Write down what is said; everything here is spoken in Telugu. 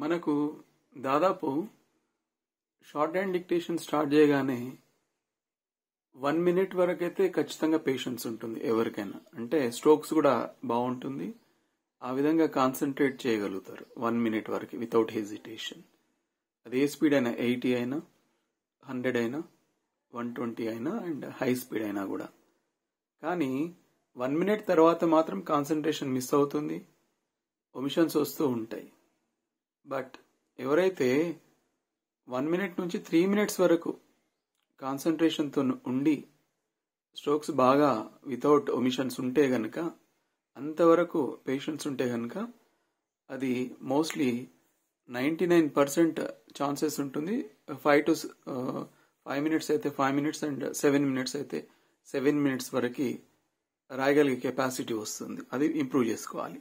మనకు దాదాపు షార్ట్ హ్యాండ్ డిక్టేషన్ స్టార్ట్ చేయగానే వన్ మినిట్ వరకు అయితే ఖచ్చితంగా పేషెన్స్ ఉంటుంది ఎవరికైనా అంటే స్ట్రోక్స్ కూడా బాగుంటుంది ఆ విధంగా కాన్సన్ట్రేట్ చేయగలుగుతారు వన్ మినిట్ వరకు వితౌట్ హెజిటేషన్ అది ఏ స్పీడ్ అయినా ఎయిటీ అయినా హండ్రెడ్ అయినా వన్ ట్వంటీ అయినా అండ్ హై స్పీడ్ అయినా కూడా కానీ వన్ మినిట్ తర్వాత మాత్రం కాన్సన్ట్రేషన్ మిస్ అవుతుంది ఒమిషన్స్ వస్తూ ఉంటాయి బట్ ఎవరైతే వన్ మినిట్ నుంచి త్రీ మినిట్స్ వరకు కాన్సన్ట్రేషన్తో ఉండి స్ట్రోక్స్ బాగా వితౌట్ ఒమిషన్స్ ఉంటే గనక అంతవరకు పేషెంట్స్ ఉంటే గనక అది mostly ninety nine percent chances ఉంటుంది ఫైవ్ టు ఫైవ్ మినిట్స్ అయితే five minutes and seven minutes అయితే సెవెన్ మినిట్స్ వరకు రాయగలిగే కెపాసిటీ వస్తుంది అది ఇంప్రూవ్ చేసుకోవాలి